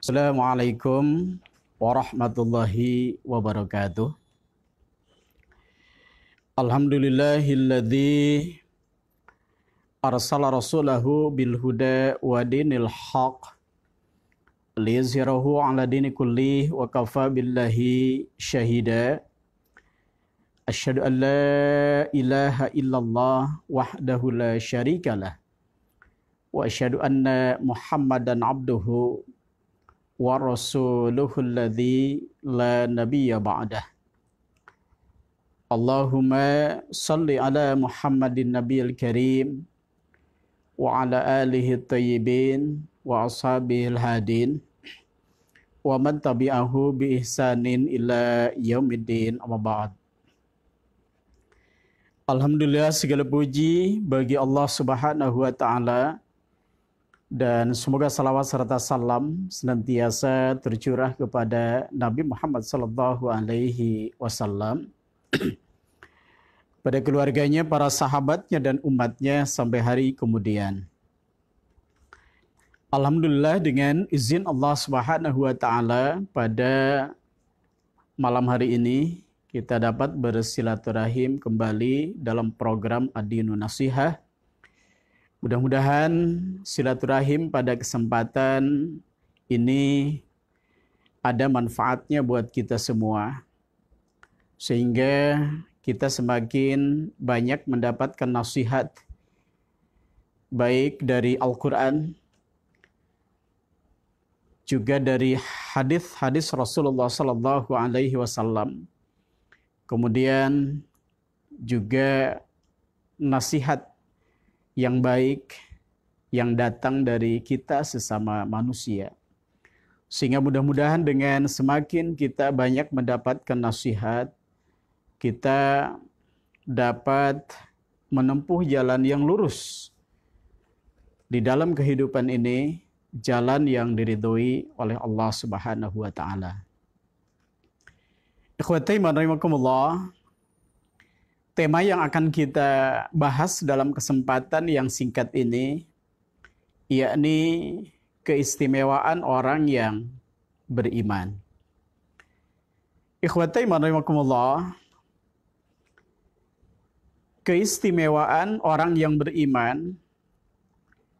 Assalamualaikum warahmatullahi wabarakatuh. Alhamdulillahilladzi arsala rasulahu bil huda wa dinil haq liyazhirahu ala dini kulli wa kafa billahi syahida. Asyhadu an la ilaha illallah wahdahu la syarikalah wa asyhadu anna Muhammadan abduhu wa rasuluhu alladhi la nabiyya ba'dah Allahumma salli ala Muhammadin nabiyil karim wa ala alihi tayyibin wa ashabihil hadin wa man tabi'ahu bi ihsanin ila yaumiddin amma ba'd Alhamdulillah segala puji bagi Allah Subhanahu wa taala dan semoga salawat serta salam senantiasa tercurah kepada Nabi Muhammad Sallallahu Alaihi Wasallam, pada keluarganya, para sahabatnya dan umatnya sampai hari kemudian. Alhamdulillah dengan izin Allah Subhanahu wa taala pada malam hari ini kita dapat bersilaturahim kembali dalam program Adinu Nasihah Mudah-mudahan silaturahim pada kesempatan ini ada manfaatnya buat kita semua. Sehingga kita semakin banyak mendapatkan nasihat baik dari Al-Qur'an juga dari hadis-hadis Rasulullah sallallahu alaihi wasallam. Kemudian juga nasihat yang baik yang datang dari kita sesama manusia. Sehingga mudah-mudahan dengan semakin kita banyak mendapatkan nasihat, kita dapat menempuh jalan yang lurus. Di dalam kehidupan ini, jalan yang diridhoi oleh Allah Subhanahu wa taala. Ikhwati tema yang akan kita bahas dalam kesempatan yang singkat ini, yakni keistimewaan orang yang beriman. Ikhwatai marimakumullah, Keistimewaan orang yang beriman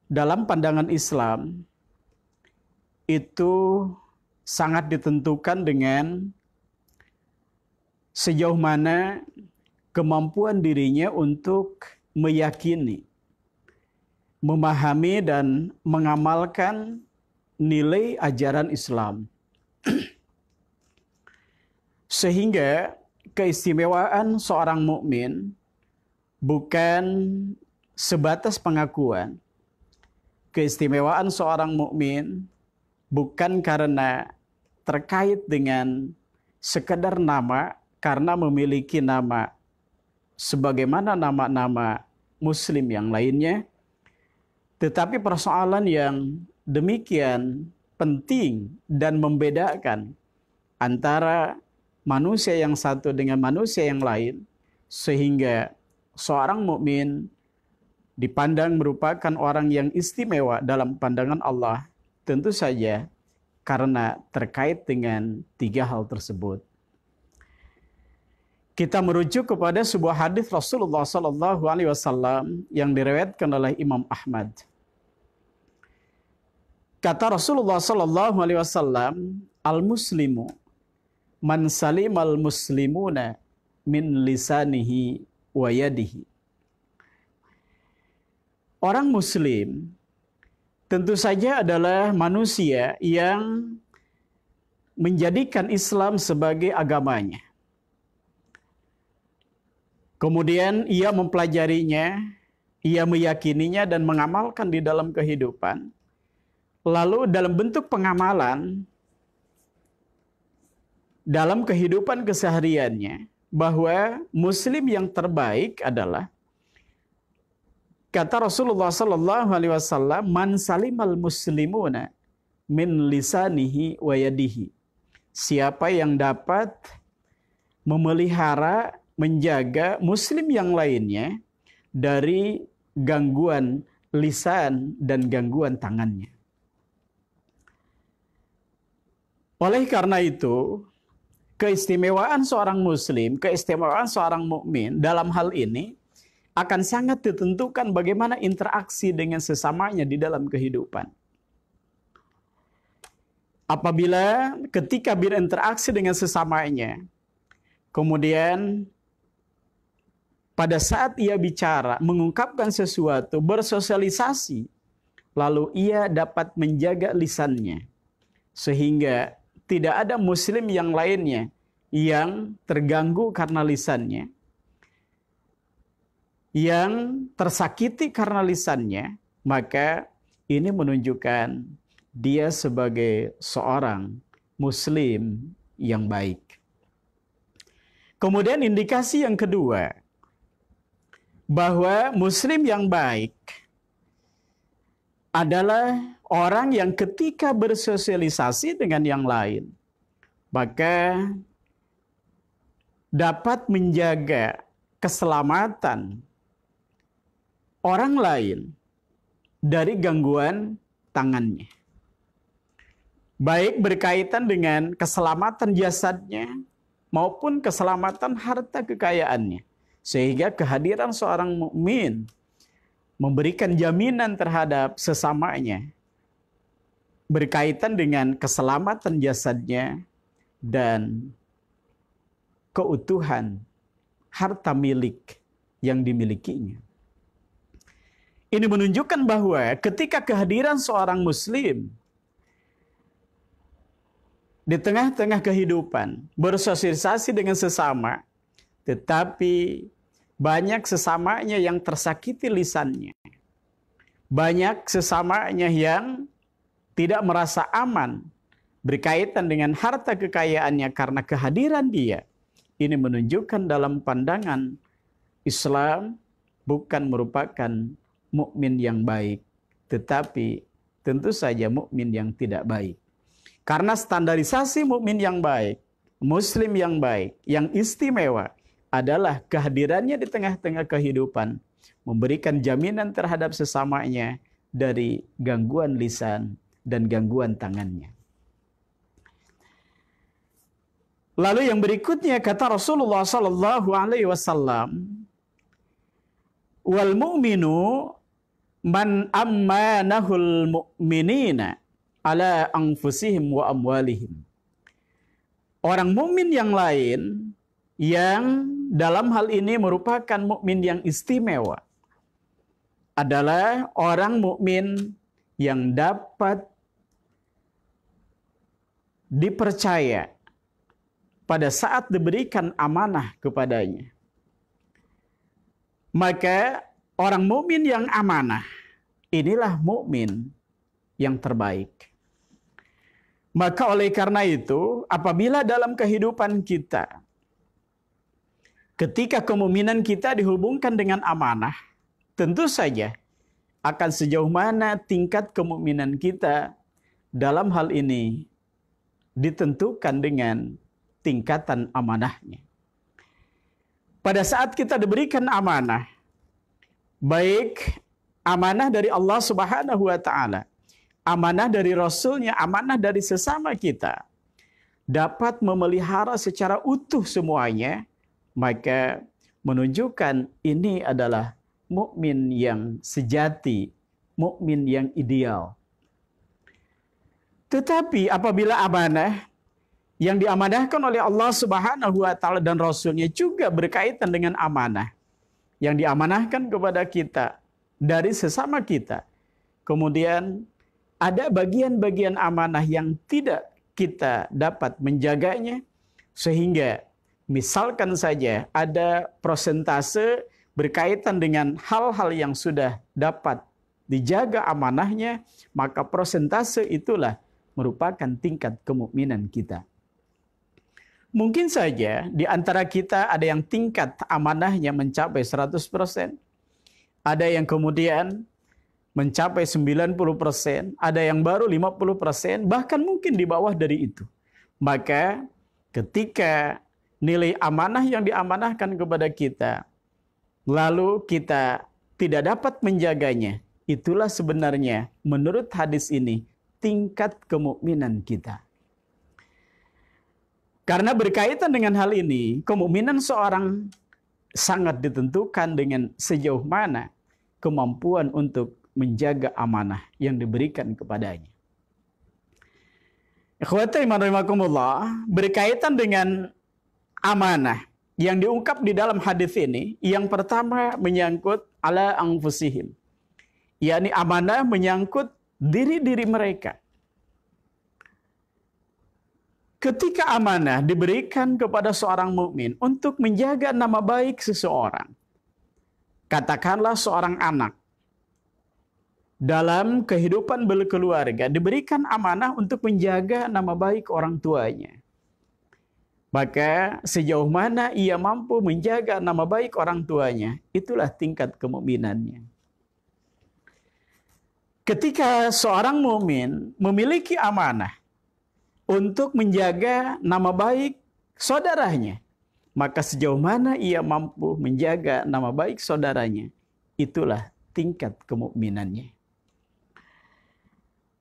dalam pandangan Islam itu sangat ditentukan dengan sejauh mana kemampuan dirinya untuk meyakini, memahami dan mengamalkan nilai ajaran Islam. Sehingga keistimewaan seorang mukmin bukan sebatas pengakuan. Keistimewaan seorang mukmin bukan karena terkait dengan sekedar nama karena memiliki nama sebagaimana nama-nama muslim yang lainnya. Tetapi persoalan yang demikian penting dan membedakan antara manusia yang satu dengan manusia yang lain sehingga seorang mukmin dipandang merupakan orang yang istimewa dalam pandangan Allah tentu saja karena terkait dengan tiga hal tersebut kita merujuk kepada sebuah hadis Rasulullah Sallallahu Alaihi Wasallam yang direwetkan oleh Imam Ahmad. Kata Rasulullah Sallallahu Alaihi Wasallam, al muslimu man salim al muslimuna min lisanihi wa yadihi. Orang muslim tentu saja adalah manusia yang menjadikan Islam sebagai agamanya Kemudian ia mempelajarinya, ia meyakininya dan mengamalkan di dalam kehidupan. Lalu dalam bentuk pengamalan dalam kehidupan kesehariannya bahwa muslim yang terbaik adalah kata Rasulullah sallallahu alaihi wasallam man salimal muslimuna min lisanihi wa yadihi. Siapa yang dapat memelihara menjaga muslim yang lainnya dari gangguan lisan dan gangguan tangannya. Oleh karena itu, keistimewaan seorang muslim, keistimewaan seorang mukmin dalam hal ini akan sangat ditentukan bagaimana interaksi dengan sesamanya di dalam kehidupan. Apabila ketika berinteraksi dengan sesamanya, kemudian pada saat ia bicara, mengungkapkan sesuatu, bersosialisasi, lalu ia dapat menjaga lisannya sehingga tidak ada muslim yang lainnya yang terganggu karena lisannya, yang tersakiti karena lisannya, maka ini menunjukkan dia sebagai seorang muslim yang baik. Kemudian indikasi yang kedua, bahwa muslim yang baik adalah orang yang ketika bersosialisasi dengan yang lain maka dapat menjaga keselamatan orang lain dari gangguan tangannya. Baik berkaitan dengan keselamatan jasadnya maupun keselamatan harta kekayaannya. Sehingga kehadiran seorang mukmin memberikan jaminan terhadap sesamanya berkaitan dengan keselamatan jasadnya dan keutuhan harta milik yang dimilikinya. Ini menunjukkan bahwa ketika kehadiran seorang muslim di tengah-tengah kehidupan bersosialisasi dengan sesama tetapi banyak sesamanya yang tersakiti lisannya. Banyak sesamanya yang tidak merasa aman berkaitan dengan harta kekayaannya karena kehadiran dia. Ini menunjukkan dalam pandangan Islam bukan merupakan mukmin yang baik, tetapi tentu saja mukmin yang tidak baik. Karena standarisasi mukmin yang baik, muslim yang baik, yang istimewa adalah kehadirannya di tengah-tengah kehidupan memberikan jaminan terhadap sesamanya dari gangguan lisan dan gangguan tangannya. Lalu yang berikutnya kata Rasulullah sallallahu alaihi wasallam, "Wal mu'minu man ammanahul mu'minina ala anfusihim wa amwalihim." Orang mukmin yang lain yang dalam hal ini merupakan mukmin yang istimewa adalah orang mukmin yang dapat dipercaya pada saat diberikan amanah kepadanya. Maka orang mukmin yang amanah inilah mukmin yang terbaik. Maka oleh karena itu, apabila dalam kehidupan kita Ketika kemuminan kita dihubungkan dengan amanah, tentu saja akan sejauh mana tingkat kemuminan kita dalam hal ini ditentukan dengan tingkatan amanahnya. Pada saat kita diberikan amanah, baik amanah dari Allah Subhanahu wa taala, amanah dari rasulnya, amanah dari sesama kita, dapat memelihara secara utuh semuanya maka menunjukkan ini adalah mukmin yang sejati, mukmin yang ideal. Tetapi apabila amanah yang diamanahkan oleh Allah Subhanahu wa taala dan rasulnya juga berkaitan dengan amanah yang diamanahkan kepada kita dari sesama kita. Kemudian ada bagian-bagian amanah yang tidak kita dapat menjaganya sehingga misalkan saja ada prosentase berkaitan dengan hal-hal yang sudah dapat dijaga amanahnya, maka prosentase itulah merupakan tingkat kemukminan kita. Mungkin saja di antara kita ada yang tingkat amanahnya mencapai 100%. Ada yang kemudian mencapai 90%, ada yang baru 50%, bahkan mungkin di bawah dari itu. Maka ketika nilai amanah yang diamanahkan kepada kita, lalu kita tidak dapat menjaganya. Itulah sebenarnya menurut hadis ini tingkat kemukminan kita. Karena berkaitan dengan hal ini, kemukminan seorang sangat ditentukan dengan sejauh mana kemampuan untuk menjaga amanah yang diberikan kepadanya. Ikhwata berkaitan dengan amanah yang diungkap di dalam hadis ini yang pertama menyangkut ala angfusihim yakni amanah menyangkut diri-diri mereka ketika amanah diberikan kepada seorang mukmin untuk menjaga nama baik seseorang katakanlah seorang anak dalam kehidupan berkeluarga diberikan amanah untuk menjaga nama baik orang tuanya maka sejauh mana ia mampu menjaga nama baik orang tuanya, itulah tingkat kemuminannya. Ketika seorang mumin memiliki amanah untuk menjaga nama baik saudaranya, maka sejauh mana ia mampu menjaga nama baik saudaranya, itulah tingkat kemukminannya.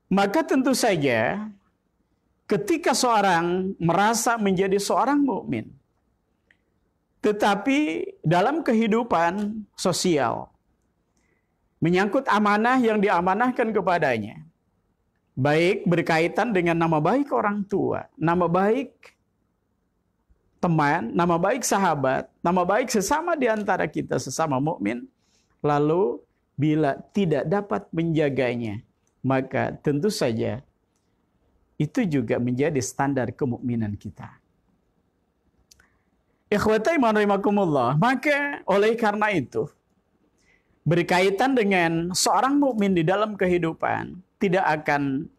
Maka tentu saja ketika seorang merasa menjadi seorang mukmin, tetapi dalam kehidupan sosial menyangkut amanah yang diamanahkan kepadanya, baik berkaitan dengan nama baik orang tua, nama baik teman, nama baik sahabat, nama baik sesama di antara kita sesama mukmin, lalu bila tidak dapat menjaganya, maka tentu saja itu juga menjadi standar kemukminan kita. Ikhwatai rahimakumullah, maka oleh karena itu berkaitan dengan seorang mukmin di dalam kehidupan tidak akan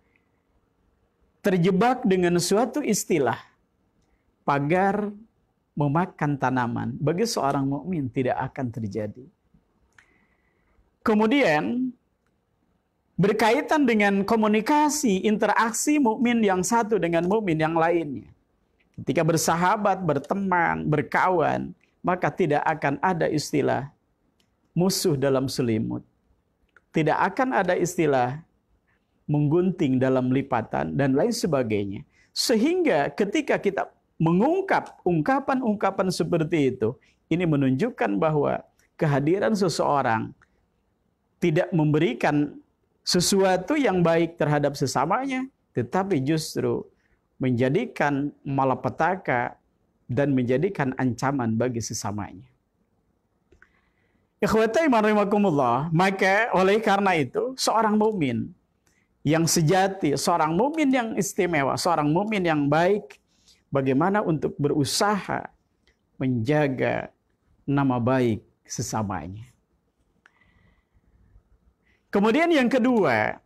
terjebak dengan suatu istilah pagar memakan tanaman bagi seorang mukmin tidak akan terjadi. Kemudian berkaitan dengan komunikasi, interaksi mukmin yang satu dengan mukmin yang lainnya. Ketika bersahabat, berteman, berkawan, maka tidak akan ada istilah musuh dalam selimut. Tidak akan ada istilah menggunting dalam lipatan dan lain sebagainya. Sehingga ketika kita mengungkap ungkapan-ungkapan seperti itu, ini menunjukkan bahwa kehadiran seseorang tidak memberikan sesuatu yang baik terhadap sesamanya, tetapi justru menjadikan malapetaka dan menjadikan ancaman bagi sesamanya. Ikhwatai maka oleh karena itu seorang mukmin yang sejati, seorang mukmin yang istimewa, seorang mukmin yang baik bagaimana untuk berusaha menjaga nama baik sesamanya. Kemudian yang kedua,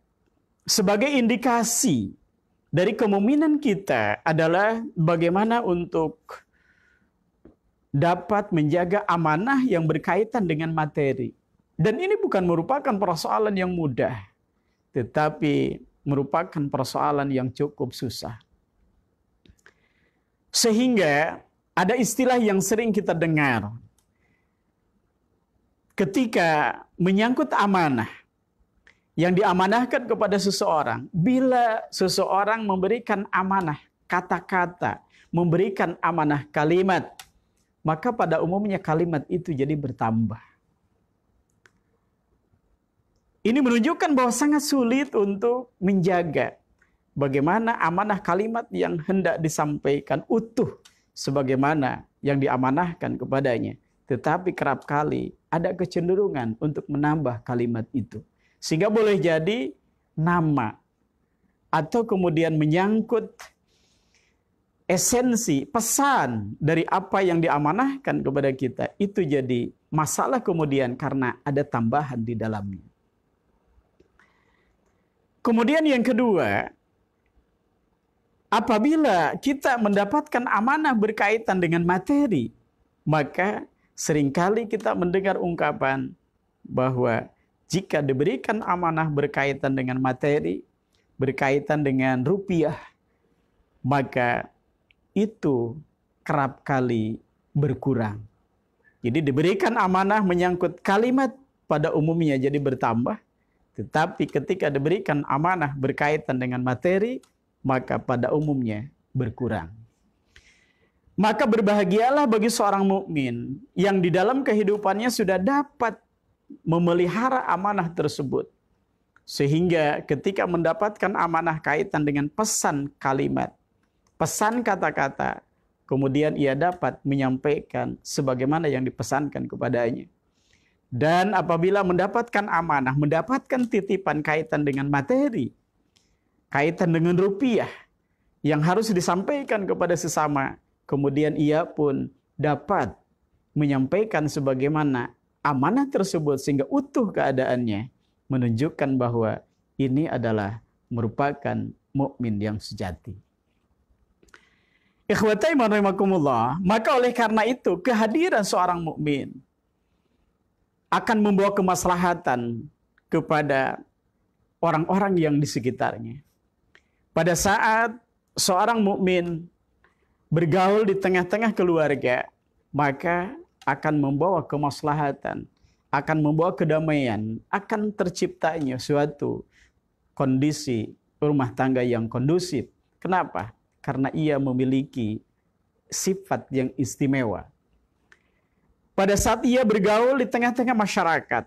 sebagai indikasi dari kemungkinan kita adalah bagaimana untuk dapat menjaga amanah yang berkaitan dengan materi. Dan ini bukan merupakan persoalan yang mudah, tetapi merupakan persoalan yang cukup susah. Sehingga ada istilah yang sering kita dengar ketika menyangkut amanah yang diamanahkan kepada seseorang, bila seseorang memberikan amanah kata-kata, memberikan amanah kalimat, maka pada umumnya kalimat itu jadi bertambah. Ini menunjukkan bahwa sangat sulit untuk menjaga bagaimana amanah kalimat yang hendak disampaikan utuh sebagaimana yang diamanahkan kepadanya. Tetapi kerap kali ada kecenderungan untuk menambah kalimat itu. Sehingga boleh jadi nama atau kemudian menyangkut esensi, pesan dari apa yang diamanahkan kepada kita itu jadi masalah kemudian karena ada tambahan di dalamnya. Kemudian yang kedua, apabila kita mendapatkan amanah berkaitan dengan materi, maka seringkali kita mendengar ungkapan bahwa jika diberikan amanah berkaitan dengan materi, berkaitan dengan rupiah, maka itu kerap kali berkurang. Jadi diberikan amanah menyangkut kalimat pada umumnya jadi bertambah, tetapi ketika diberikan amanah berkaitan dengan materi, maka pada umumnya berkurang. Maka berbahagialah bagi seorang mukmin yang di dalam kehidupannya sudah dapat memelihara amanah tersebut. Sehingga ketika mendapatkan amanah kaitan dengan pesan kalimat, pesan kata-kata, kemudian ia dapat menyampaikan sebagaimana yang dipesankan kepadanya. Dan apabila mendapatkan amanah, mendapatkan titipan kaitan dengan materi, kaitan dengan rupiah yang harus disampaikan kepada sesama, kemudian ia pun dapat menyampaikan sebagaimana amanah tersebut sehingga utuh keadaannya menunjukkan bahwa ini adalah merupakan mukmin yang sejati. Ikhwatai rahimakumullah, maka oleh karena itu kehadiran seorang mukmin akan membawa kemaslahatan kepada orang-orang yang di sekitarnya. Pada saat seorang mukmin bergaul di tengah-tengah keluarga, maka akan membawa kemaslahatan, akan membawa kedamaian, akan terciptanya suatu kondisi rumah tangga yang kondusif. Kenapa? Karena ia memiliki sifat yang istimewa. Pada saat ia bergaul di tengah-tengah masyarakat,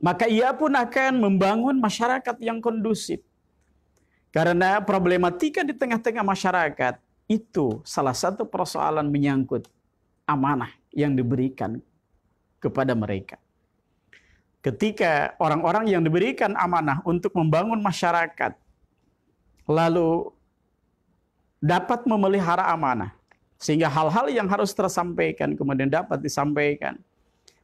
maka ia pun akan membangun masyarakat yang kondusif. Karena problematika di tengah-tengah masyarakat itu salah satu persoalan menyangkut amanah yang diberikan kepada mereka. Ketika orang-orang yang diberikan amanah untuk membangun masyarakat lalu dapat memelihara amanah sehingga hal-hal yang harus tersampaikan kemudian dapat disampaikan.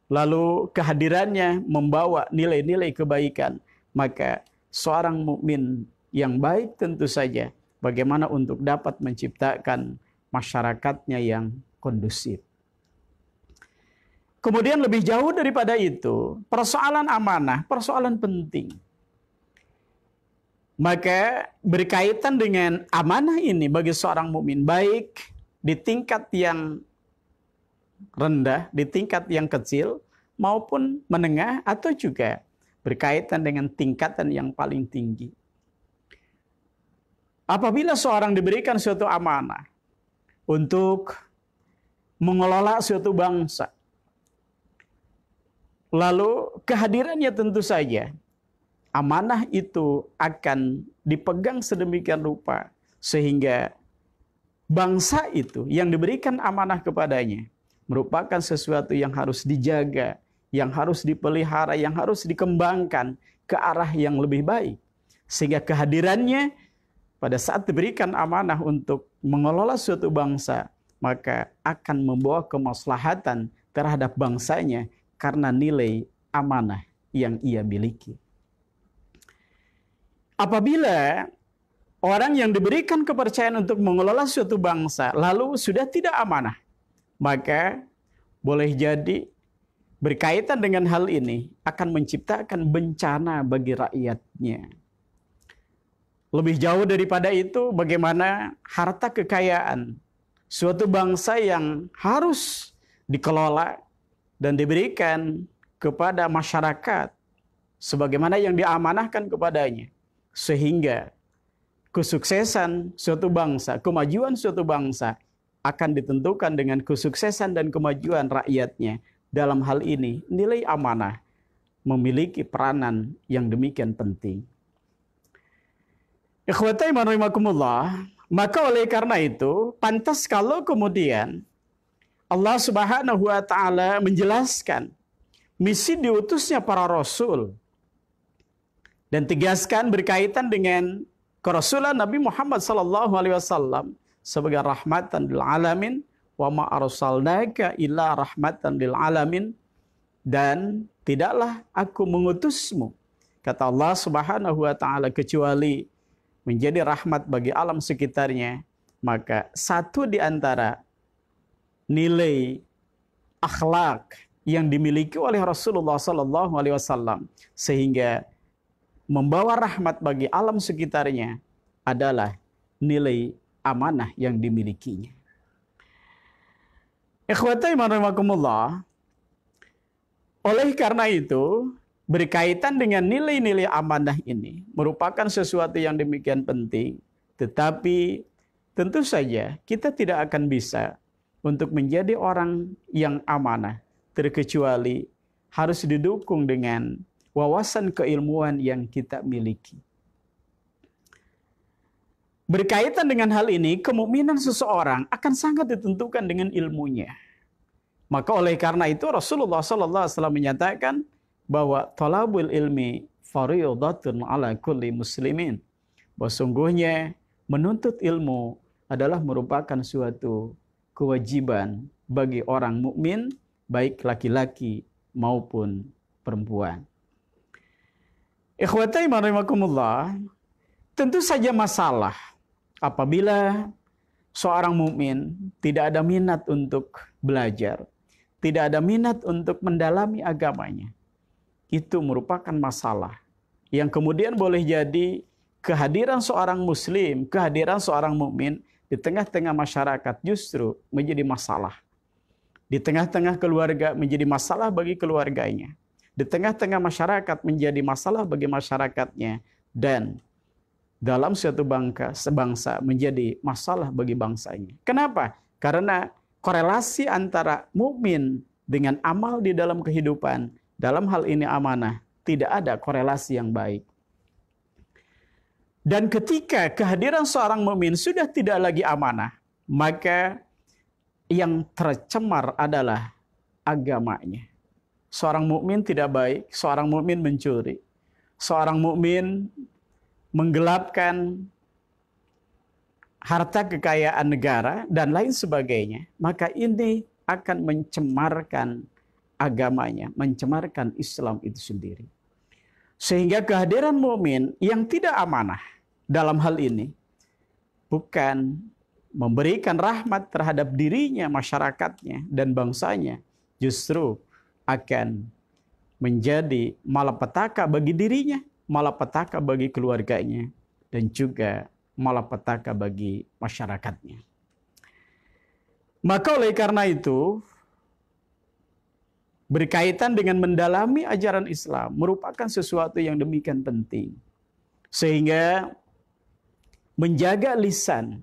Lalu kehadirannya membawa nilai-nilai kebaikan, maka seorang mukmin yang baik tentu saja bagaimana untuk dapat menciptakan masyarakatnya yang kondusif. Kemudian lebih jauh daripada itu, persoalan amanah, persoalan penting. Maka berkaitan dengan amanah ini bagi seorang mukmin baik di tingkat yang rendah, di tingkat yang kecil maupun menengah atau juga berkaitan dengan tingkatan yang paling tinggi. Apabila seorang diberikan suatu amanah untuk mengelola suatu bangsa, Lalu kehadirannya tentu saja amanah itu akan dipegang sedemikian rupa sehingga bangsa itu yang diberikan amanah kepadanya merupakan sesuatu yang harus dijaga, yang harus dipelihara, yang harus dikembangkan ke arah yang lebih baik. Sehingga kehadirannya pada saat diberikan amanah untuk mengelola suatu bangsa, maka akan membawa kemaslahatan terhadap bangsanya karena nilai amanah yang ia miliki. Apabila orang yang diberikan kepercayaan untuk mengelola suatu bangsa lalu sudah tidak amanah, maka boleh jadi berkaitan dengan hal ini akan menciptakan bencana bagi rakyatnya. Lebih jauh daripada itu, bagaimana harta kekayaan suatu bangsa yang harus dikelola dan diberikan kepada masyarakat sebagaimana yang diamanahkan kepadanya sehingga kesuksesan suatu bangsa, kemajuan suatu bangsa akan ditentukan dengan kesuksesan dan kemajuan rakyatnya. Dalam hal ini, nilai amanah memiliki peranan yang demikian penting. Ikhwatai maka oleh karena itu pantas kalau kemudian Allah Subhanahu wa taala menjelaskan misi diutusnya para rasul dan tegaskan berkaitan dengan kerasulan Nabi Muhammad sallallahu alaihi wasallam sebagai rahmatan lil alamin wa ma arsalnaka illa rahmatan lil alamin dan tidaklah aku mengutusmu kata Allah Subhanahu wa taala kecuali menjadi rahmat bagi alam sekitarnya maka satu di antara nilai akhlak yang dimiliki oleh Rasulullah Sallallahu Alaihi Wasallam sehingga membawa rahmat bagi alam sekitarnya adalah nilai amanah yang dimilikinya. Ikhwata rahimakumullah. Oleh karena itu, berkaitan dengan nilai-nilai amanah ini merupakan sesuatu yang demikian penting, tetapi tentu saja kita tidak akan bisa untuk menjadi orang yang amanah, terkecuali harus didukung dengan wawasan keilmuan yang kita miliki. Berkaitan dengan hal ini, kemungkinan seseorang akan sangat ditentukan dengan ilmunya. Maka oleh karena itu Rasulullah Sallallahu Alaihi Wasallam menyatakan bahwa talabul ilmi fariyadatun ala kulli muslimin. Bahwa sungguhnya menuntut ilmu adalah merupakan suatu kewajiban bagi orang mukmin baik laki-laki maupun perempuan. Ikhwatai rahimakumullah, tentu saja masalah apabila seorang mukmin tidak ada minat untuk belajar, tidak ada minat untuk mendalami agamanya. Itu merupakan masalah yang kemudian boleh jadi kehadiran seorang muslim, kehadiran seorang mukmin di tengah-tengah masyarakat justru menjadi masalah. Di tengah-tengah keluarga menjadi masalah bagi keluarganya. Di tengah-tengah masyarakat menjadi masalah bagi masyarakatnya. Dan dalam suatu bangka, sebangsa menjadi masalah bagi bangsanya. Kenapa? Karena korelasi antara mukmin dengan amal di dalam kehidupan, dalam hal ini amanah, tidak ada korelasi yang baik. Dan ketika kehadiran seorang mukmin sudah tidak lagi amanah, maka yang tercemar adalah agamanya. Seorang mukmin tidak baik, seorang mukmin mencuri, seorang mukmin menggelapkan harta kekayaan negara dan lain sebagainya, maka ini akan mencemarkan agamanya, mencemarkan Islam itu sendiri. Sehingga kehadiran mukmin yang tidak amanah dalam hal ini bukan memberikan rahmat terhadap dirinya, masyarakatnya, dan bangsanya, justru akan menjadi malapetaka bagi dirinya, malapetaka bagi keluarganya, dan juga malapetaka bagi masyarakatnya. Maka oleh karena itu, berkaitan dengan mendalami ajaran Islam merupakan sesuatu yang demikian penting. Sehingga menjaga lisan,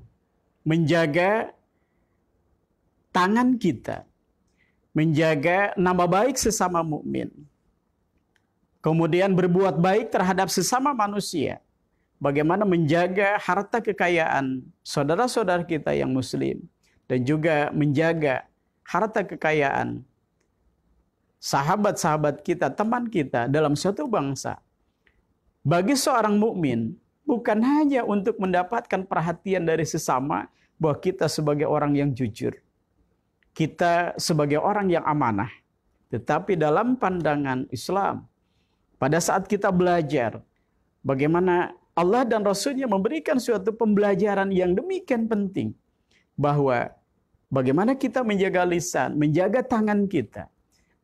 menjaga tangan kita, menjaga nama baik sesama mukmin. Kemudian berbuat baik terhadap sesama manusia. Bagaimana menjaga harta kekayaan saudara-saudara kita yang muslim dan juga menjaga harta kekayaan sahabat-sahabat kita, teman kita dalam suatu bangsa. Bagi seorang mukmin, bukan hanya untuk mendapatkan perhatian dari sesama bahwa kita sebagai orang yang jujur, kita sebagai orang yang amanah, tetapi dalam pandangan Islam, pada saat kita belajar bagaimana Allah dan Rasulnya memberikan suatu pembelajaran yang demikian penting bahwa bagaimana kita menjaga lisan, menjaga tangan kita,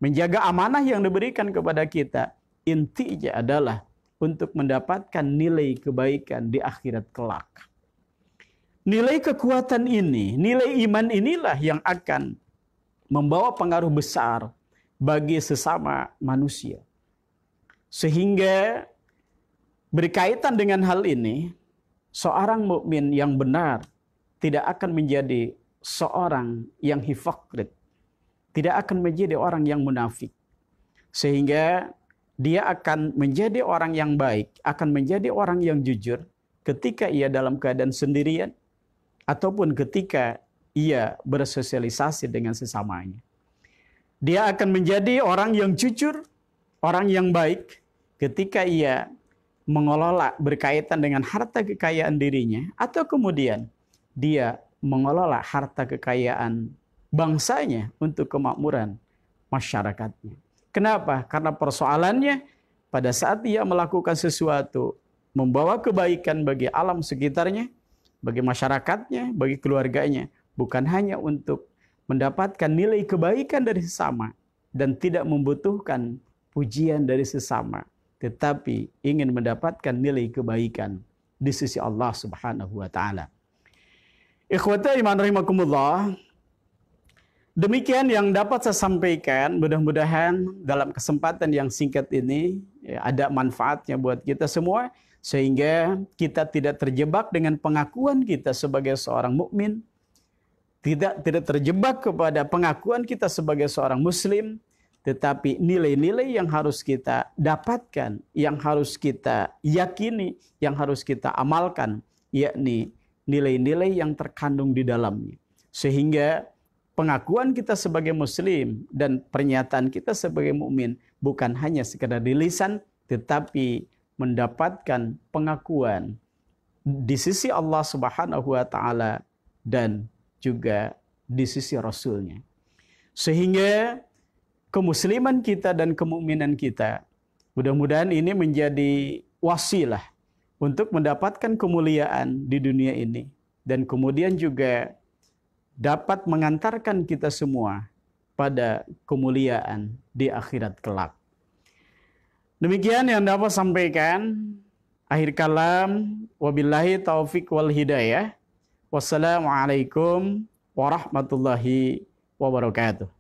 menjaga amanah yang diberikan kepada kita, intinya adalah untuk mendapatkan nilai kebaikan di akhirat kelak. Nilai kekuatan ini, nilai iman inilah yang akan membawa pengaruh besar bagi sesama manusia. Sehingga berkaitan dengan hal ini, seorang mukmin yang benar tidak akan menjadi seorang yang hipokrit, tidak akan menjadi orang yang munafik. Sehingga dia akan menjadi orang yang baik, akan menjadi orang yang jujur ketika ia dalam keadaan sendirian ataupun ketika ia bersosialisasi dengan sesamanya. Dia akan menjadi orang yang jujur, orang yang baik ketika ia mengelola berkaitan dengan harta kekayaan dirinya atau kemudian dia mengelola harta kekayaan bangsanya untuk kemakmuran masyarakatnya. Kenapa? Karena persoalannya pada saat ia melakukan sesuatu membawa kebaikan bagi alam sekitarnya, bagi masyarakatnya, bagi keluarganya, bukan hanya untuk mendapatkan nilai kebaikan dari sesama dan tidak membutuhkan pujian dari sesama, tetapi ingin mendapatkan nilai kebaikan di sisi Allah Subhanahu wa taala. Ikhwata iman rahimakumullah, Demikian yang dapat saya sampaikan. Mudah-mudahan dalam kesempatan yang singkat ini ya, ada manfaatnya buat kita semua sehingga kita tidak terjebak dengan pengakuan kita sebagai seorang mukmin, tidak tidak terjebak kepada pengakuan kita sebagai seorang muslim, tetapi nilai-nilai yang harus kita dapatkan, yang harus kita yakini, yang harus kita amalkan, yakni nilai-nilai yang terkandung di dalamnya. Sehingga pengakuan kita sebagai muslim dan pernyataan kita sebagai mukmin bukan hanya sekedar di lisan tetapi mendapatkan pengakuan di sisi Allah Subhanahu wa taala dan juga di sisi rasulnya. Sehingga kemusliman kita dan kemukminan kita mudah-mudahan ini menjadi wasilah untuk mendapatkan kemuliaan di dunia ini dan kemudian juga dapat mengantarkan kita semua pada kemuliaan di akhirat kelak. Demikian yang dapat sampaikan. Akhir kalam, wabillahi taufik wal hidayah. Wassalamualaikum warahmatullahi wabarakatuh.